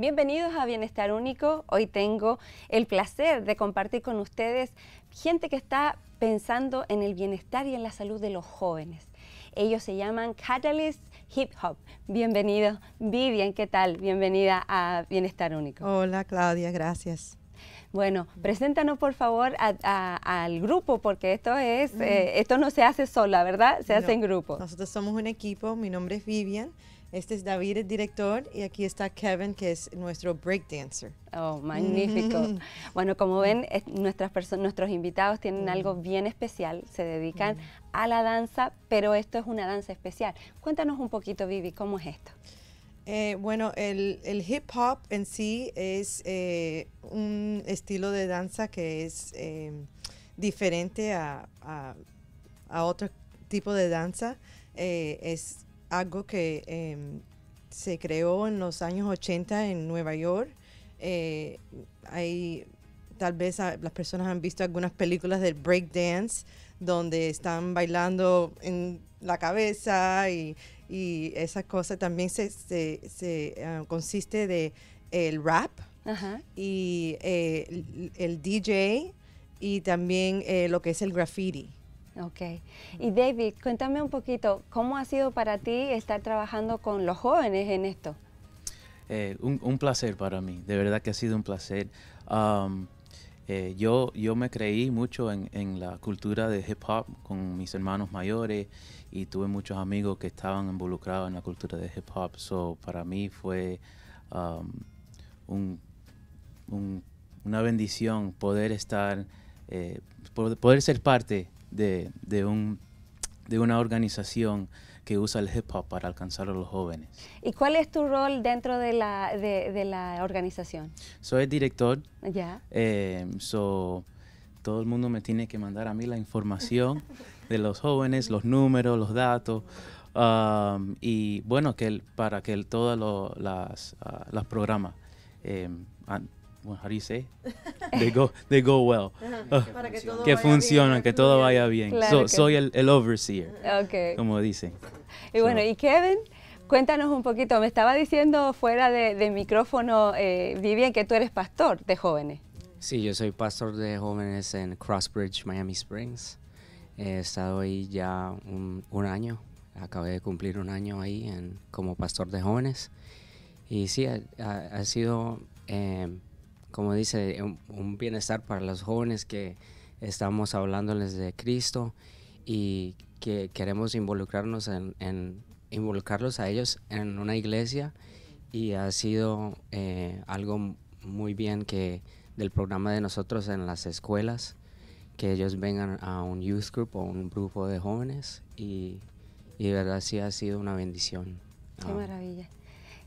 Bienvenidos a Bienestar Único. Hoy tengo el placer de compartir con ustedes gente que está pensando en el bienestar y en la salud de los jóvenes. Ellos se llaman Catalyst Hip Hop. Bienvenidos. Vivian, ¿qué tal? Bienvenida a Bienestar Único. Hola Claudia, gracias. Bueno, preséntanos por favor al grupo, porque esto es, eh, esto no se hace sola, ¿verdad? Se hace en grupo. Nosotros somos un equipo, mi nombre es Vivian, este es David, el director, y aquí está Kevin, que es nuestro breakdancer. Oh, magnífico. Mm. Bueno, como ven, nuestras personas, nuestros invitados tienen mm. algo bien especial, se dedican mm. a la danza, pero esto es una danza especial. Cuéntanos un poquito, Vivi, ¿cómo es esto? Eh, bueno, el, hip hop en sí es eh, un estilo de danza que es eh, diferente a, otro tipo de danza. es algo que em, se creó en los años 80 en Nueva York. Eh, hay, tal vez ah, las personas han visto algunas películas del breakdance donde están bailando en la cabeza y, y esas cosas. También se, se, ah, consiste de el rap y eh, el, DJ y también eh, lo que es el graffiti. Ok. Y David, cuéntame un poquito, ¿cómo ha sido para ti estar trabajando con los jóvenes en esto? Eh, un, placer para mí, de verdad que ha sido un placer. Eh, yo, yo me creí mucho en, la cultura de hip hop con mis hermanos mayores y tuve muchos amigos que estaban involucrados en la cultura de hip hop. So, para mí fue una bendición poder estar, eh, poder ser parte de, de, un, de una organización que usa el hip hop para alcanzar a los jóvenes. ¿Y cuál es tu rol dentro de la, de, la organización? Soy director. Ya. Eh, so, todo el mundo me tiene que mandar a mí la información de los jóvenes, los números, los datos. Um, y bueno, que para que todos todas las, ah, programas eh, ¿Cómo how do they go, they go well. que, que funcionan, que todo vaya bien. soy el, el overseer, como dicen. Y bueno, ¿y Kevin? Cuéntanos un poquito, me estaba diciendo fuera de, micrófono, eh, Vivian, que tú eres pastor de jóvenes. Sí, yo soy pastor de jóvenes en Crossbridge, Miami Springs. He estado ahí ya un, año, acabé de cumplir un año ahí en, como pastor de jóvenes. Y sí, ha, sido em, como dice, un, bienestar para los jóvenes que estamos hablándoles de Cristo y que queremos involucrarnos en, involucrarlos a ellos en una iglesia y ha sido eh, algo muy bien que del programa de nosotros en las escuelas que ellos vengan a un youth group o un grupo de jóvenes y, de verdad sí ha sido una bendición. Qué ah. maravilla.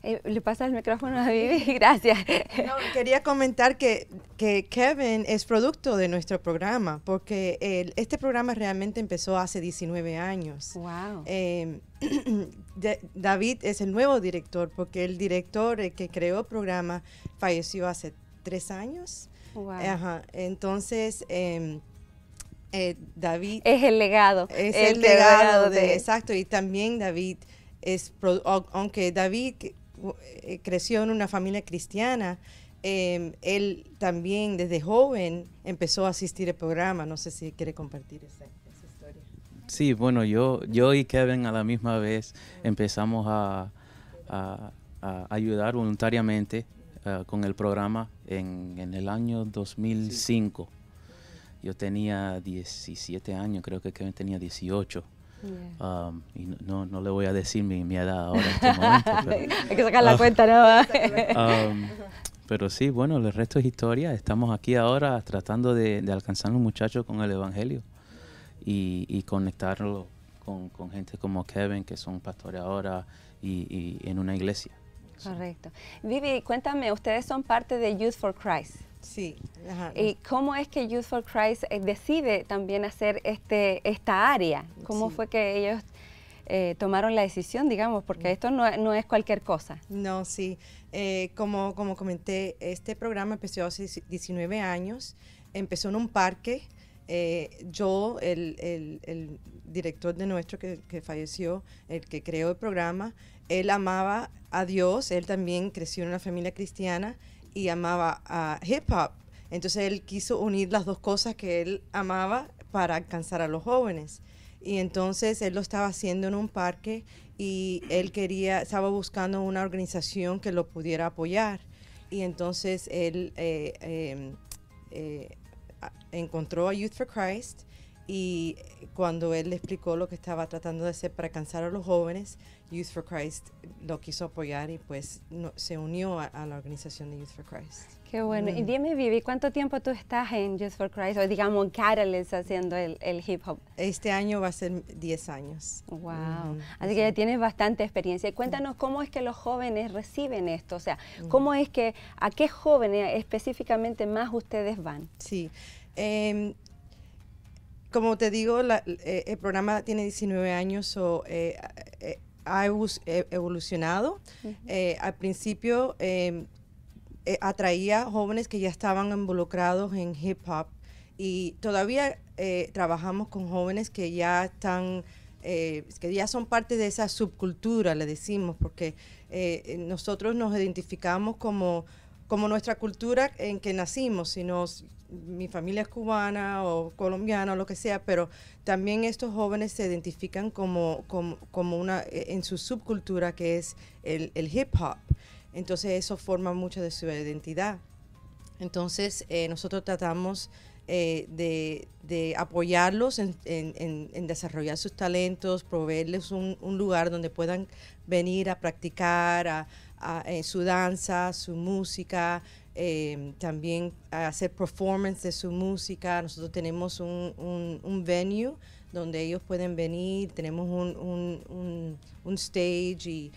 Eh, le pasa el micrófono a Vivi, gracias. No, quería comentar que, que, Kevin es producto de nuestro programa, porque este programa realmente empezó hace 19 años. Wow. Em, David es el nuevo director, porque el director que creó el programa falleció hace tres años. Wow. Entonces. Em, eh, David es el legado es el, legado, de, de, exacto y también David es aunque David eh, creció en una familia cristiana. Em, él también desde joven empezó a asistir al programa. No sé si quiere compartir esa, historia. Sí, bueno, yo, yo y Kevin a la misma vez empezamos a, a, ayudar voluntariamente eh, con el programa en, en el año 2005. Yo tenía 17 años, creo que Kevin tenía 18. Um, y no, no, le voy a decir mi, mi edad ahora en este momento. Hay que sacar la ah. cuenta, ¿no? Um, pero sí, bueno, el resto es historia. Estamos aquí ahora tratando de, alcanzar a los muchachos con el Evangelio y, conectarlo con, gente como Kevin, que son pastores ahora y, y en una iglesia. Correcto. Vivi, cuéntame, ustedes son parte de Youth for Christ. Sí. ¿Y eh, cómo es que Youth for Christ eh, decide también hacer este, esta área? ¿Cómo fue que ellos eh, tomaron la decisión, digamos? Porque esto no, no es cualquier cosa. No, sí. como, como comenté, este programa empezó hace 19 años. Empezó en un parque. Eh, yo, el, el, el, director de nuestro que, que, falleció, el que creó el programa, él amaba a Dios, él también creció en una familia cristiana y amaba a hip hop. Entonces él quiso unir las dos cosas que él amaba para alcanzar a los jóvenes. Y entonces él lo estaba haciendo en un parque y él quería, estaba buscando una organización que lo pudiera apoyar. Y entonces él eh, em, eh, encontró a Youth for Christ y cuando él le explicó lo que estaba tratando de hacer para alcanzar a los jóvenes, Youth for Christ lo quiso apoyar y pues no, se unió a, la organización de Youth for Christ. Qué bueno. Y mm. dime, Vivi, ¿cuánto tiempo tú estás en Youth for Christ o digamos en Catalyst haciendo el, hip hop? Este año va a ser 10 años. Wow. Mm, Así que ya tienes bastante experiencia. Y cuéntanos cómo es que los jóvenes reciben esto, o sea, mm. cómo es que, a qué jóvenes específicamente más ustedes van. Sí. Em, como te digo, eh, el programa tiene 19 años o eh, eh, ha evolucionado. al principio em, atraía jóvenes que ya estaban involucrados en hip hop y todavía trabajamos con jóvenes que ya están... que ya son parte de esa subcultura, le decimos, porque nosotros nos identificamos como, como nuestra cultura en que nacimos, sino mi familia es cubana o colombiana o lo que sea, pero también estos jóvenes se identifican como, como, una, e, en su subcultura que es el, hip hop. Entonces eso forma mucho de su identidad. Entonces eh, nosotros tratamos eh, de, apoyarlos en, desarrollar sus talentos, proveerles un, lugar donde puedan venir a practicar su danza, su música, Em, también hacer performance de su música. Nosotros tenemos un, un, venue donde ellos pueden venir, tenemos un, un stage y,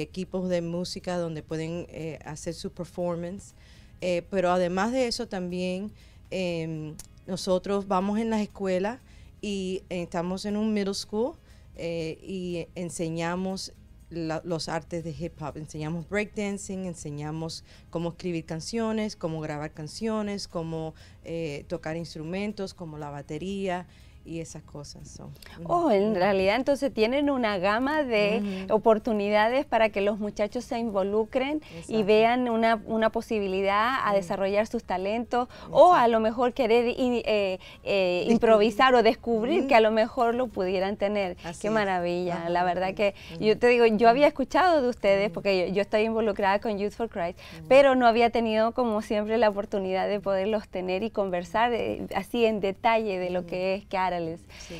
equipos de música donde pueden eh, hacer su performance. Eh, pero además de eso también em, nosotros vamos en las escuelas y eh, estamos en un middle school y enseñamos los artes de hip hop. Enseñamos dancing, enseñamos cómo escribir canciones, cómo grabar canciones, cómo eh, tocar instrumentos como la batería y esas cosas. son. Oh, en realidad entonces tienen una gama de oportunidades para que los muchachos se involucren y vean una, una posibilidad a desarrollar sus talentos o a lo mejor querer eh, eh, improvisar o descubrir que a lo mejor lo pudieran tener. Qué maravilla, la verdad que yo te digo, yo había escuchado de ustedes porque yo, estoy involucrada con Youth for Christ, pero no había tenido como siempre la oportunidad de poderlos tener y conversar eh, así en detalle de lo que es Cara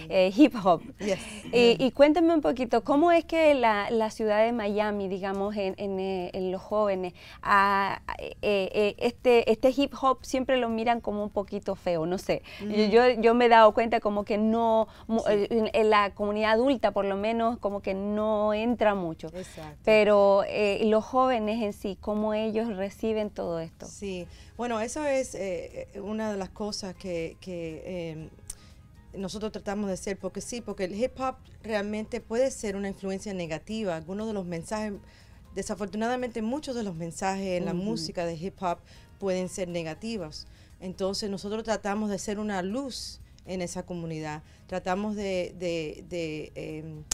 eh, hip hop. y cuéntame un poquito, ¿cómo es que la, ciudad de Miami, digamos, en, eh, los jóvenes, a, eh, este, este hip hop siempre lo miran como un poquito feo? No sé, yo, yo me he dado cuenta como que no, en, la comunidad adulta por lo menos, como que no entra mucho. Pero los jóvenes en sí, ¿cómo ellos reciben todo esto? Sí, bueno, eso es una de las cosas que, em, nosotros tratamos de ser, porque sí, porque el hip hop realmente puede ser una influencia negativa. Algunos de los mensajes, desafortunadamente muchos de los mensajes en la música de hip hop pueden ser negativos. Entonces nosotros tratamos de ser una luz en esa comunidad. Tratamos de, em,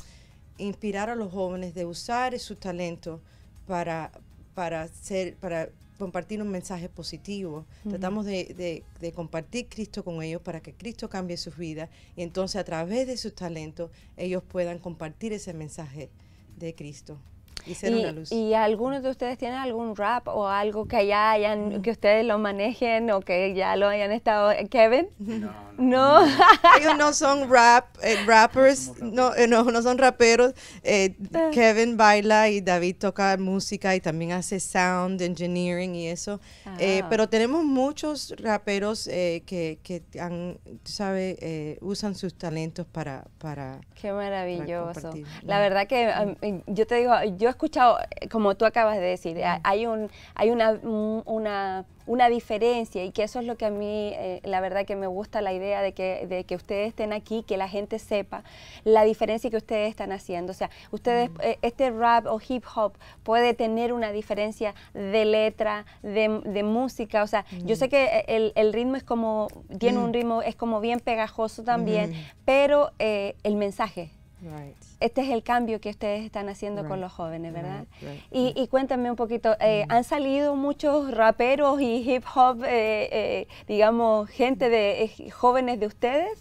inspirar a los jóvenes, de usar su talento para, para, ser, para compartir un mensaje positivo, tratamos de, compartir Cristo con ellos para que Cristo cambie sus vidas y entonces a través de sus talentos ellos puedan compartir ese mensaje de Cristo y, algunos de ustedes tienen algún rap o algo que ya hayan, que ustedes lo manejen o que ya lo hayan estado, Kevin? No. Ellos no son rap, eh, rappers, no, no, son raperos. Eh, ah. Kevin baila y David toca música y también hace sound engineering y eso. Eh, ah. pero tenemos muchos raperos que, que han, usan sus talentos para... para Qué maravilloso. la verdad que yo te digo, yo he escuchado, eh, como tú acabas de decir, hay, un, hay una, una, una diferencia y que eso es lo que a mí, eh, la verdad que me gusta la idea de que, de que ustedes estén aquí, que la gente sepa la diferencia que ustedes están haciendo. O sea, ustedes, eh, este rap o hip hop puede tener una diferencia de letra, de, de música. O sea, yo sé que el, el, ritmo es como, tiene un ritmo, es como bien pegajoso también, pero el mensaje este es el cambio que ustedes están haciendo con los jóvenes, ¿verdad? y, cuéntame un poquito, eh, mm. han salido muchos raperos y hip hop, eh, eh, digamos, gente de jóvenes de ustedes.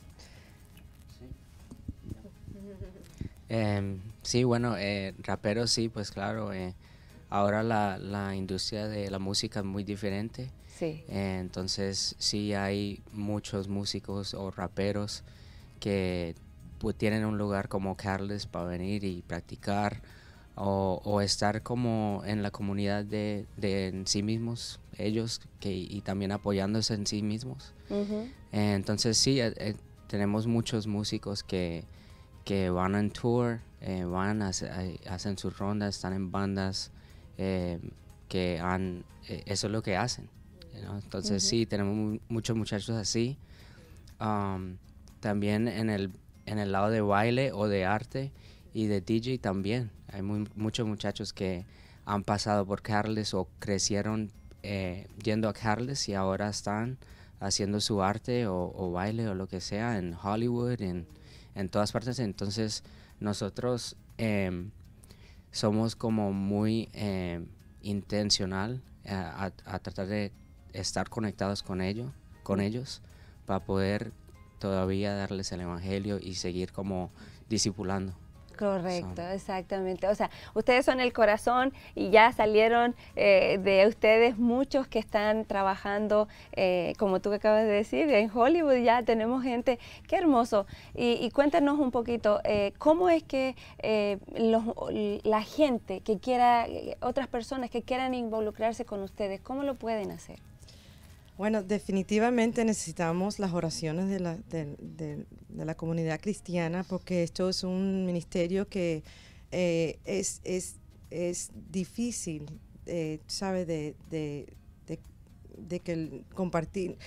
sí, em, bueno, raperos sí, pues claro. ahora la, industria de la música es muy diferente. entonces sí hay muchos músicos o raperos que pues, tienen un lugar como Carles para venir y practicar o, estar como en la comunidad de, en sí mismos, ellos, que, y también apoyándose en sí mismos. Eh, entonces sí, eh, eh, tenemos muchos músicos que, van en tour, van, hacen sus rondas, están en bandas, que han, eso es lo que hacen. Entonces sí, tenemos muchos muchachos así. también en el en el lado de baile o de arte y de DJ también. Hay muchos muchachos que han pasado por Carles o crecieron eh, yendo a Carles y ahora están haciendo su arte o, baile o lo que sea en Hollywood, en, todas partes. Entonces nosotros em, somos como muy em, intencional eh, a, tratar de estar conectados con, ellos con ellos para poder todavía darles el Evangelio y seguir como discipulando. Correcto, exactamente. O sea, ustedes son el corazón y ya salieron eh, de ustedes muchos que están trabajando, eh, como tú acabas de decir, en Hollywood ya tenemos gente, qué hermoso. Y, cuéntanos un poquito, eh, ¿cómo es que los, la gente que quiera, otras personas que quieran involucrarse con ustedes, cómo lo pueden hacer? Bueno, definitivamente necesitamos las oraciones de la, la comunidad cristiana porque esto es un ministerio que eh, es, es, difícil, eh, ¿sabe? De, de que compartir,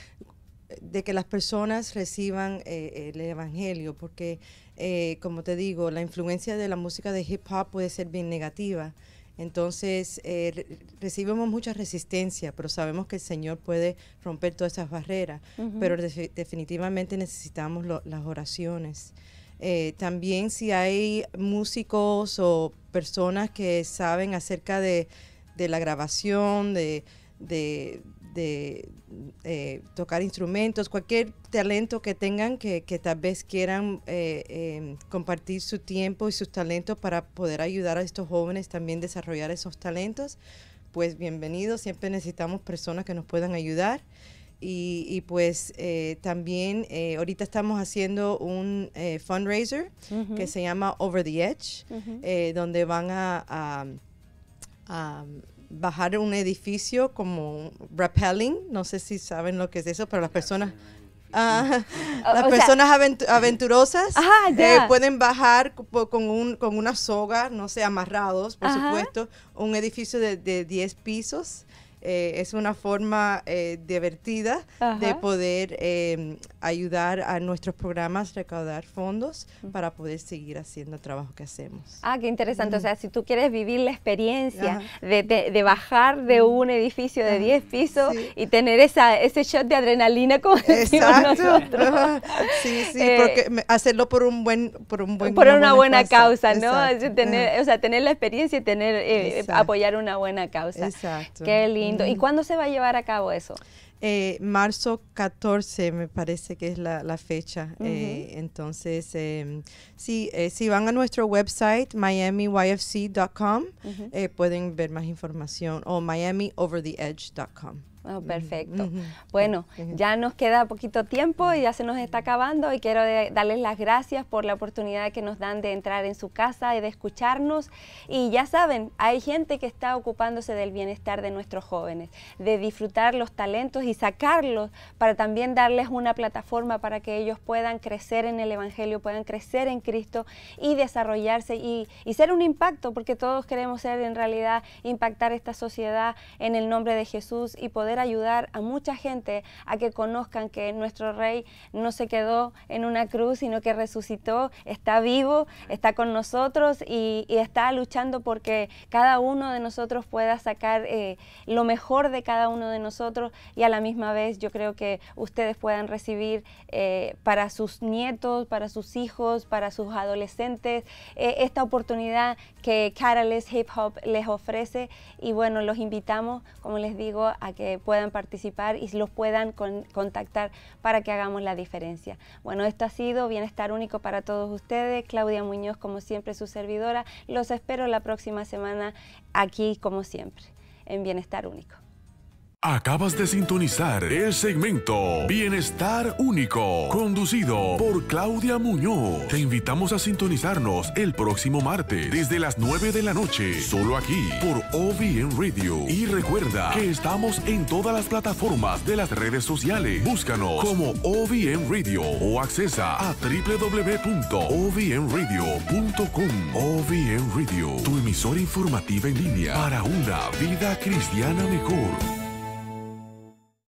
de que las personas reciban eh, el evangelio, porque eh, como te digo, la influencia de la música de hip hop puede ser bien negativa entonces, eh, recibimos mucha resistencia, pero sabemos que el Señor puede romper todas esas barreras, pero definitivamente necesitamos las oraciones. Eh, también si hay músicos o personas que saben acerca de, la grabación, de, de eh, tocar instrumentos, cualquier talento que tengan que, tal vez quieran eh, em, compartir su tiempo y sus talentos para poder ayudar a estos jóvenes también desarrollar esos talentos, pues bienvenidos, siempre necesitamos personas que nos puedan ayudar. Y, pues eh, también ahorita estamos haciendo un fundraiser que se llama Over the Edge, donde van a bajar un edificio como rappelling, no sé si saben lo que es eso, pero las personas... Ah, las personas aventurosas eh, pueden bajar con, con una soga, no sé, amarrados, por supuesto, un edificio de 10 pisos eh, es una forma eh, divertida de poder em, ayudar a nuestros programas, recaudar fondos para poder seguir haciendo el trabajo que hacemos. Ah, qué interesante. O sea, si tú quieres vivir la experiencia de, bajar de un edificio de 10 pisos y tener esa, ese shot de adrenalina como Exacto. sí, sí, eh, porque hacerlo por un buen... Por, una, buena, causa, ¿no? Tener, o sea, tener la experiencia y tener, apoyar una buena causa. Exacto. Qué lindo. ¿Y cuándo se va a llevar a cabo eso? Eh, marzo 14 me parece que es la, fecha. Eh, entonces, em, eh, sí, si van a nuestro website, miamiyfc.com, eh, pueden ver más información o miamiovertheedge.com. Oh, perfecto. Bueno, ya nos queda poquito tiempo y ya se nos está acabando y quiero darles las gracias por la oportunidad que nos dan de entrar en su casa y de escucharnos. Y ya saben, hay gente que está ocupándose del bienestar de nuestros jóvenes, de disfrutar los talentos y sacarlos para también darles una plataforma para que ellos puedan crecer en el Evangelio, puedan crecer en Cristo y desarrollarse y, ser un impacto, porque todos queremos ser en realidad, impactar esta sociedad en el nombre de Jesús y poder ayudar a mucha gente a que conozcan que nuestro Rey no se quedó en una cruz, sino que resucitó, está vivo, está con nosotros y, está luchando porque cada uno de nosotros pueda sacar eh, lo mejor de cada uno de nosotros y a la misma vez yo creo que ustedes puedan recibir eh, para sus nietos, para sus hijos, para sus adolescentes, eh, esta oportunidad que Carales Hip Hop les ofrece. Y bueno, los invitamos, como les digo, a que puedan participar y los puedan contactar para que hagamos la diferencia. Bueno, esto ha sido Bienestar Único para todos ustedes. Claudia Muñoz, como siempre, su servidora. Los espero la próxima semana aquí, como siempre, en Bienestar Único. Acabas de sintonizar el segmento Bienestar Único, conducido por Claudia Muñoz. Te invitamos a sintonizarnos el próximo martes desde las 9 de la noche, solo aquí por OBN Radio. Y recuerda que estamos en todas las plataformas de las redes sociales. Búscanos como OBM Radio o accesa a www.ovnradio.com. OBN Radio, tu emisora informativa en línea para una vida cristiana mejor.